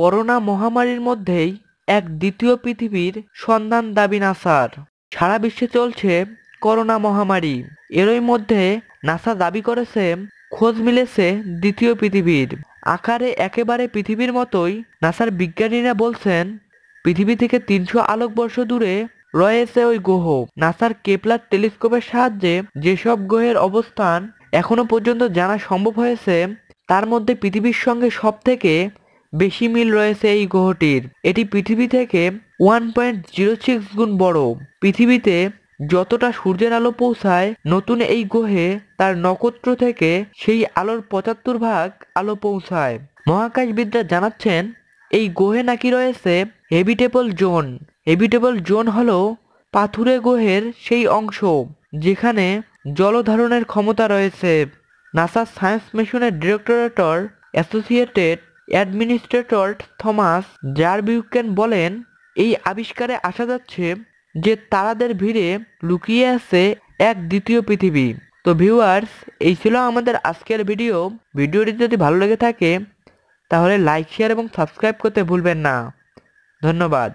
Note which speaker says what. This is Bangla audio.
Speaker 1: করোনা মহামারীর মধ্যেই এক দ্বিতীয় পৃথিবীর সন্ধান দাবি নাসার সারা বিশ্বে চলছে করোনা মহামারী এরই মধ্যে নাসা দাবি করেছে খোঁজ মিলেছে দ্বিতীয় পৃথিবীর আকারে একেবারে পৃথিবীর মতোই নাসার বিজ্ঞানীরা বলছেন পৃথিবী থেকে তিনশো আলোকবর্ষ দূরে রয়েছে ওই গ্রহ নাসার কেপলার টেলিস্কোপের সাহায্যে যেসব গ্রহের অবস্থান এখনো পর্যন্ত জানা সম্ভব হয়েছে তার মধ্যে পৃথিবীর সঙ্গে সব থেকে বেশি মিল রয়েছে এই গ্রহটির এটি পৃথিবী থেকে ওয়ান পয়েন্ট জিরো সিক্স গুণ বড় পৃথিবীতে যতটা সূর্যের আলো পৌঁছায় নতুন এই গ্রহে তার নক্ষত্র থেকে সেই আলোর পঁচাত্তর ভাগ আলো পৌঁছায় মহাকাশবিদরা জানাচ্ছেন এই গ্রহে নাকি রয়েছে হেবিটেবল জোন হেবিটেবল জোন হল পাথুরে গ্রহের সেই অংশ যেখানে জলধারণের ক্ষমতা রয়েছে নাসা সায়েন্স মিশনের directorate associated administrator Thomas Zurbuchen বলেন এই আবিষ্কারে আসা যাচ্ছে যে তারাদের ভিড়ে লুকিয়ে আছে এক দ্বিতীয় পৃথিবী তো ভিউয়ার্স এই ছিল আমাদের আজকের ভিডিও ভিডিওটি যদি ভালো লেগে থাকে তাহলে লাইক শেয়ার এবং সাবস্ক্রাইব করতে ভুলবেন না ধন্যবাদ